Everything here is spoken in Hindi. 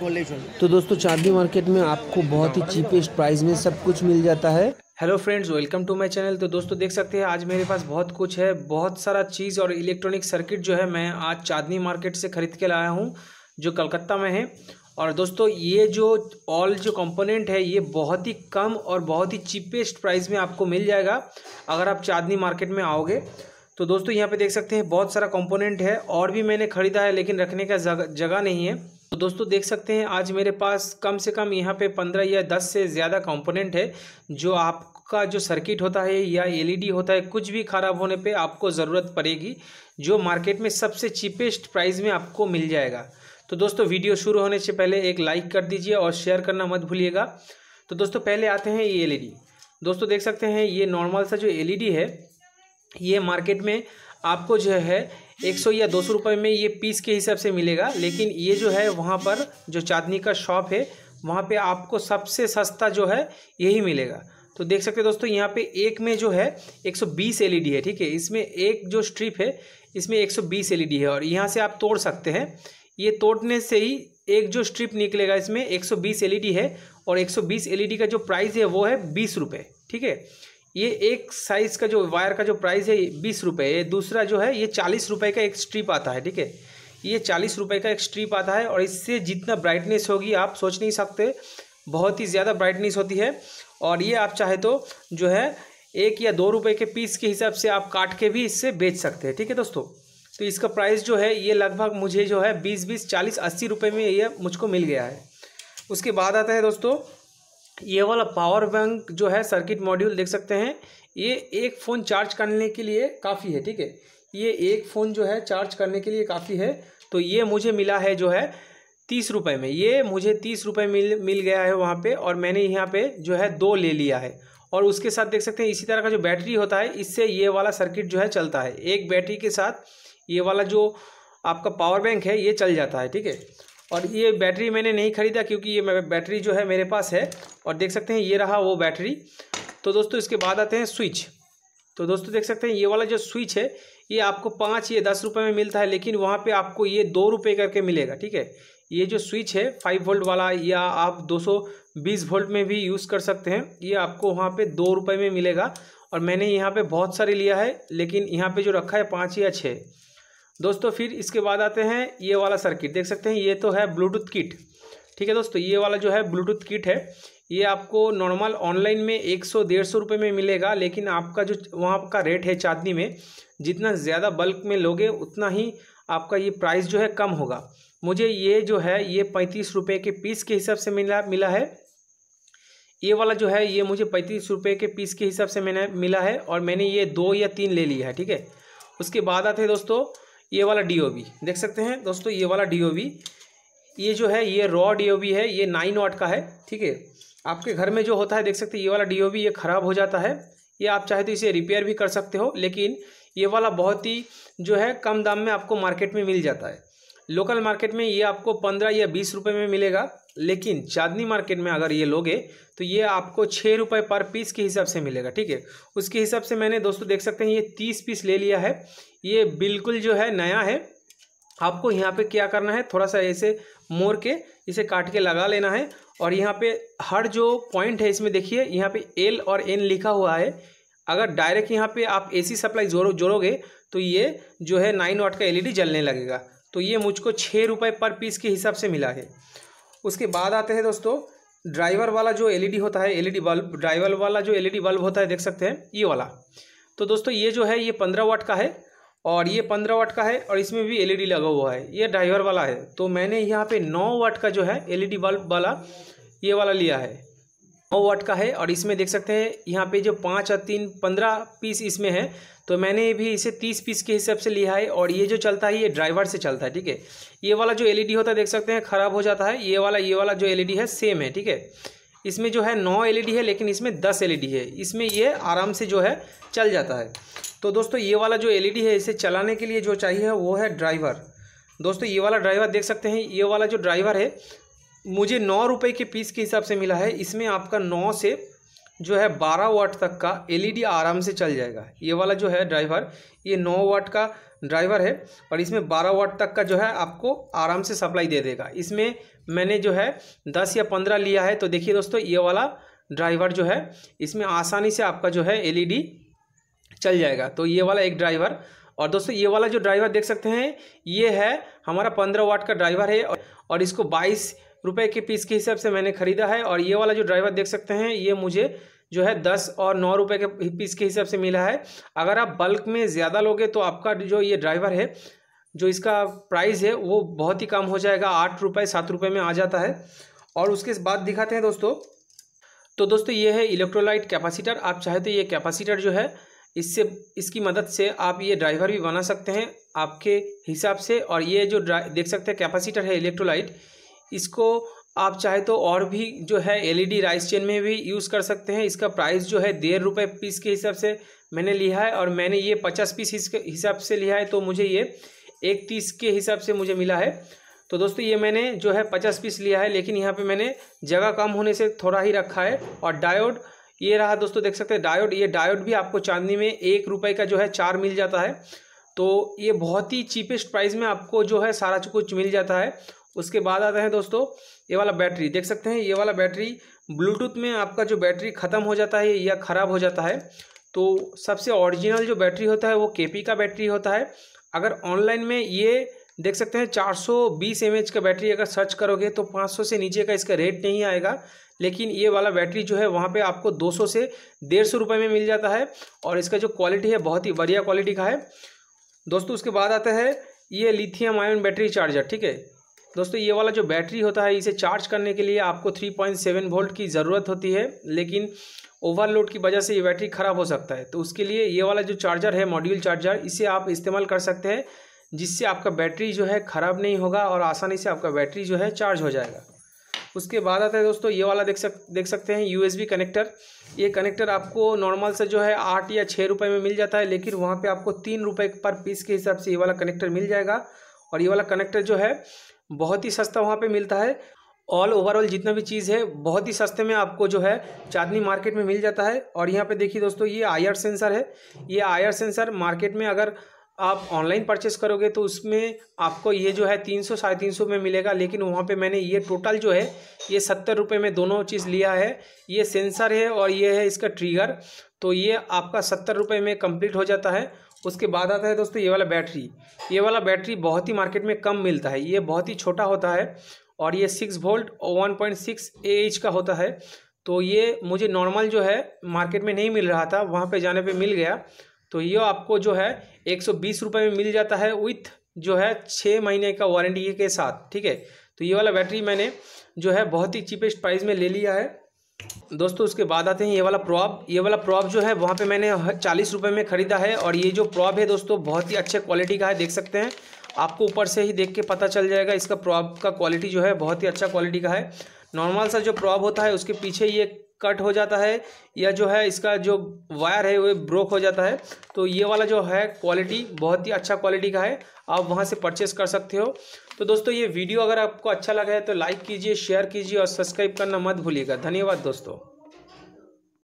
तो दोस्तों चांदी मार्केट में आपको बहुत ही चीपेस्ट प्राइस में सब कुछ मिल जाता है hello friends welcome to my channel तो दोस्तों देख सकते हैं आज मेरे पास बहुत कुछ है बहुत सारा चीज़ और इलेक्ट्रॉनिक सर्किट जो है मैं आज चांदनी मार्केट से खरीद के लाया हूँ जो कलकत्ता में है और दोस्तों ये जो ऑल जो कंपोनेंट है ये बहुत ही कम और बहुत ही चीपेस्ट प्राइस में आपको मिल जाएगा अगर आप चांदनी मार्केट में आओगे तो दोस्तों यहाँ पर देख सकते हैं बहुत सारा कॉम्पोनेंट है और भी मैंने ख़रीदा है लेकिन रखने का जगह नहीं है तो दोस्तों देख सकते हैं आज मेरे पास कम से कम यहाँ पे पंद्रह या दस से ज़्यादा कंपोनेंट है जो आपका जो सर्किट होता है या एलईडी e होता है कुछ भी ख़राब होने पे आपको ज़रूरत पड़ेगी जो मार्केट में सबसे चीपेस्ट प्राइस में आपको मिल जाएगा तो दोस्तों वीडियो शुरू होने से पहले एक लाइक कर दीजिए और शेयर करना मत भूलिएगा तो दोस्तों पहले आते हैं ये एल e दोस्तों देख सकते हैं ये नॉर्मल सा जो एल e है ये मार्केट में आपको जो है एक सौ या दो सौ रुपये में ये पीस के हिसाब से मिलेगा लेकिन ये जो है वहाँ पर जो चांदनी का शॉप है वहाँ पे आपको सबसे सस्ता जो है यही मिलेगा तो देख सकते हैं दोस्तों यहाँ पे एक में जो है 120 एलईडी है ठीक है इसमें एक जो स्ट्रिप है इसमें 120 एलईडी है और यहाँ से आप तोड़ सकते हैं ये तोड़ने से ही एक जो स्ट्रिप निकलेगा इसमें 120 एलईडी है और 120 एलईडी का जो प्राइस है वो है बीस रुपये ठीक है ये एक साइज़ का जो वायर का जो प्राइस है बीस रुपये दूसरा जो है ये चालीस रुपये का एक स्ट्रिप आता है ठीक है ये चालीस रुपये का एक स्ट्रिप आता है और इससे जितना ब्राइटनेस होगी आप सोच नहीं सकते बहुत ही ज़्यादा ब्राइटनेस होती है और ये आप चाहे तो जो है एक या दो रुपये के पीस के हिसाब से आप काट के भी इससे बेच सकते हैं ठीक है दोस्तों तो इसका प्राइस जो है ये लगभग मुझे जो है बीस बीस चालीस अस्सी रुपये में ये मुझको मिल गया है उसके बाद आता है दोस्तों ये वाला पावर बैंक जो है सर्किट मॉड्यूल देख सकते हैं ये एक फ़ोन चार्ज करने के लिए काफ़ी है ठीक है ये एक फ़ोन जो है चार्ज करने के लिए काफ़ी है तो ये मुझे मिला है जो है तीस रुपये में ये मुझे तीस रुपये मिल मिल गया है वहाँ पे और मैंने यहाँ पे जो है दो ले लिया है और उसके साथ देख सकते हैं इसी तरह का जो बैटरी होता है इससे ये वाला सर्किट जो है चलता है एक बैटरी के साथ ये वाला जो आपका पावर बैंक है ये चल जाता है ठीक है और ये बैटरी मैंने नहीं ख़रीदा क्योंकि ये बैटरी जो है मेरे पास है और देख सकते हैं ये रहा वो बैटरी तो दोस्तों इसके बाद आते हैं स्विच तो दोस्तों देख सकते हैं ये वाला जो स्विच है ये आपको पाँच ये दस रुपये में मिलता है लेकिन वहाँ पे आपको ये दो रुपये करके मिलेगा ठीक है ये जो स्विच है फाइव वोल्ट वाला या आप बीस वोल्ट में भी यूज़ कर सकते हैं ये आपको वहाँ पे दो रुपये में मिलेगा और मैंने यहाँ पे बहुत सारे लिया है लेकिन यहाँ पे जो रखा है पाँच या छः दोस्तों फिर इसके बाद आते हैं ये वाला सर्किट देख सकते हैं ये तो है ब्लूटूथ किट ठीक है दोस्तों ये वाला जो है ब्लूटूथ किट है ये आपको नॉर्मल ऑनलाइन में एक सौ डेढ़ सौ रुपये में मिलेगा लेकिन आपका जो वहाँ का रेट है चांदनी में जितना ज़्यादा बल्क में लोगे उतना ही आपका ये प्राइस जो है कम होगा मुझे ये जो है ये पैंतीस रुपये के पीस के हिसाब से मिला मिला है ये वाला जो है ये मुझे पैंतीस रुपये के पीस के हिसाब से मैंने मिला है और मैंने ये दो या तीन ले लिया है ठीक है उसके बाद आते हैं दोस्तों ये वाला डी देख सकते हैं दोस्तों ये वाला डी ये जो है ये रॉ डी है ये नाइन वाट का है ठीक है आपके घर में जो होता है देख सकते हैं ये वाला डी ये ख़राब हो जाता है ये आप चाहे तो इसे रिपेयर भी कर सकते हो लेकिन ये वाला बहुत ही जो है कम दाम में आपको मार्केट में मिल जाता है लोकल मार्केट में ये आपको पंद्रह या बीस रुपये में मिलेगा लेकिन चांदनी मार्केट में अगर ये लोगे तो ये आपको छः रुपये पर पीस के हिसाब से मिलेगा ठीक है उसके हिसाब से मैंने दोस्तों देख सकते हैं ये तीस पीस ले लिया है ये बिल्कुल जो है नया है आपको यहाँ पे क्या करना है थोड़ा सा ऐसे मोड़ के इसे काट के लगा लेना है और यहाँ पे हर जो पॉइंट है इसमें देखिए यहाँ पे एल और एन लिखा हुआ है अगर डायरेक्ट यहाँ पे आप एसी सप्लाई जोड़ो जोड़ोगे तो ये जो है नाइन वाट का एलईडी e जलने लगेगा तो ये मुझको छः रुपये पर पीस के हिसाब से मिला है उसके बाद आते हैं दोस्तों ड्राइवर वाला जो एलईडी होता है एलईडी बल्ब ड्राइवर वाला जो एलईडी बल्ब होता है देख सकते हैं ये वाला तो दोस्तों ये जो है ये पंद्रह वाट का है और ये पंद्रह वाट का है और इसमें भी एलईडी लगा हुआ है ये ड्राइवर वाला है तो मैंने यहाँ पे नौ वाट का जो है एलईडी बल्ब वाला ये वाला लिया है नौ वाट का है और इसमें देख सकते हैं यहाँ पे जो पाँच और तीन पंद्रह पीस इसमें है तो मैंने भी इसे तीस पीस के हिसाब से लिया है और ये जो चलता है ये ड्राइवर से चलता है ठीक है ये वाला जो एलईडी होता है देख सकते हैं ख़राब हो जाता है ये वाला ये वाला जो एलईडी है सेम है ठीक है इसमें जो है नौ एल है लेकिन इसमें दस एल है इसमें ये आराम से जो है चल जाता है तो दोस्तों ये वाला जो एल है इसे चलाने के लिए जो चाहिए वो है ड्राइवर दोस्तों ये वाला ड्राइवर देख सकते हैं ये वाला जो ड्राइवर है मुझे नौ रुपये के पीस के हिसाब से मिला है इसमें आपका नौ से जो है बारह वाट तक का एलईडी आराम से चल जाएगा ये वाला जो है ड्राइवर ये नौ वाट का ड्राइवर है और इसमें बारह वाट तक का जो है आपको आराम से सप्लाई दे देगा इसमें मैंने जो है दस या पंद्रह लिया है तो देखिए दोस्तों ये वाला ड्राइवर जो है इसमें आसानी से आपका जो है एल चल जाएगा तो ये वाला एक ड्राइवर और दोस्तों ये वाला जो ड्राइवर देख सकते हैं ये है हमारा पंद्रह वाट का ड्राइवर है और इसको बाईस रुपए के पीस के हिसाब से मैंने ख़रीदा है और ये वाला जो ड्राइवर देख सकते हैं ये मुझे जो है दस और नौ रुपये के पीस के हिसाब से मिला है अगर आप बल्क में ज़्यादा लोगे तो आपका जो ये ड्राइवर है जो इसका प्राइस है वो बहुत ही कम हो जाएगा आठ रुपये सात रुपये में आ जाता है और उसके बाद दिखाते हैं दोस्तों तो दोस्तों ये है इलेक्ट्रोलाइट कैपेसिटर आप चाहे तो ये कैपेसिटर जो है इससे इसकी मदद से आप ये ड्राइवर भी बना सकते हैं आपके हिसाब से और ये जो देख सकते हैं कैपेसिटर है इलेक्ट्रोलाइट इसको आप चाहे तो और भी जो है एलईडी राइस चेन में भी यूज़ कर सकते हैं इसका प्राइस जो है डेढ़ रुपये पीस के हिसाब से मैंने लिया है और मैंने ये पचास पीस हिसाब से लिया है तो मुझे ये एक तीस के हिसाब से मुझे मिला है तो दोस्तों ये मैंने जो है पचास पीस लिया है लेकिन यहाँ पे मैंने जगह कम होने से थोड़ा ही रखा है और डायोड ये रहा दोस्तों देख सकते हैं डायोड ये डायोड भी आपको चांदनी में एक रुपये का जो है चार मिल जाता है तो ये बहुत ही चीपेस्ट प्राइस में आपको जो है सारा कुछ मिल जाता है उसके बाद आता है दोस्तों ये वाला बैटरी देख सकते हैं ये वाला बैटरी ब्लूटूथ में आपका जो बैटरी ख़त्म हो जाता है या ख़राब हो जाता है तो सबसे ओरिजिनल जो बैटरी होता है वो के का बैटरी होता है अगर ऑनलाइन में ये देख सकते हैं 420 सौ का बैटरी अगर सर्च करोगे तो 500 से नीचे का इसका रेट नहीं आएगा लेकिन ये वाला बैटरी जो है वहाँ पे आपको 200 से डेढ़ सौ रुपये में मिल जाता है और इसका जो क्वालिटी है बहुत ही बढ़िया क्वालिटी का है दोस्तों उसके बाद आता है ये लिथियम आयन बैटरी चार्जर ठीक है दोस्तों ये वाला जो बैटरी होता है इसे चार्ज करने के लिए आपको 3.7 वोल्ट की ज़रूरत होती है लेकिन ओवरलोड की वजह से ये बैटरी ख़राब हो सकता है तो उसके लिए ये वाला जो चार्जर है मॉड्यूल चार्जर इसे आप इस्तेमाल कर सकते हैं जिससे आपका बैटरी जो है ख़राब नहीं होगा और आसानी से आपका बैटरी जो है चार्ज हो जाएगा उसके बाद आता है दोस्तों ये वाला देख सक देख सकते हैं यू कनेक्टर ये कनेक्टर आपको नॉर्मल से जो है आठ या छः रुपये में मिल जाता है लेकिन वहाँ पर आपको तीन रुपये पर पीस के हिसाब से ये वाला कनेक्टर मिल जाएगा और ये वाला कनेक्टर जो है बहुत ही सस्ता वहाँ पे मिलता है ऑल ओवरऑल जितना भी चीज़ है बहुत ही सस्ते में आपको जो है चांदनी मार्केट में मिल जाता है और यहाँ पे देखिए दोस्तों ये आयर सेंसर है ये आयर सेंसर मार्केट में अगर आप ऑनलाइन परचेस करोगे तो उसमें आपको ये जो है तीन सौ साढ़े तीन सौ में मिलेगा लेकिन वहाँ पे मैंने ये टोटल जो है ये सत्तर रुपये में दोनों चीज़ लिया है ये सेंसर है और ये है इसका ट्रिगर तो ये आपका सत्तर रुपये में कम्प्लीट हो जाता है उसके बाद आता है दोस्तों ये वाला बैटरी ये वाला बैटरी बहुत ही मार्केट में कम मिलता है ये बहुत ही छोटा होता है और ये सिक्स वोल्ट और one point six A H का होता है तो ये मुझे नॉर्मल जो है मार्केट में नहीं मिल रहा था वहाँ पे जाने पे मिल गया तो ये आपको जो है एक सौ बीस रुपये में मिल जाता है विथ जो है छः महीने का वारंटी के साथ ठीक है तो ये वाला बैटरी मैंने जो है बहुत ही चीपेस्ट प्राइस में ले लिया है दोस्तों उसके बाद आते हैं ये वाला प्रॉप ये वाला प्रॉप जो है वहाँ पे मैंने चालीस रुपये में ख़रीदा है और ये जो प्रॉप है दोस्तों बहुत ही अच्छे क्वालिटी का है देख सकते हैं आपको ऊपर से ही देख के पता चल जाएगा इसका प्रॉप का क्वालिटी जो है बहुत ही अच्छा क्वालिटी का है नॉर्मल सा जो प्रॉप होता है उसके पीछे ये कट हो जाता है या जो है इसका जो वायर है वो ब्रोक हो जाता है तो ये वाला जो है क्वालिटी बहुत ही अच्छा क्वालिटी का है आप वहाँ से परचेस कर सकते हो तो दोस्तों ये वीडियो अगर आपको अच्छा लगा है तो लाइक कीजिए शेयर कीजिए और सब्सक्राइब करना मत भूलिएगा धन्यवाद दोस्तों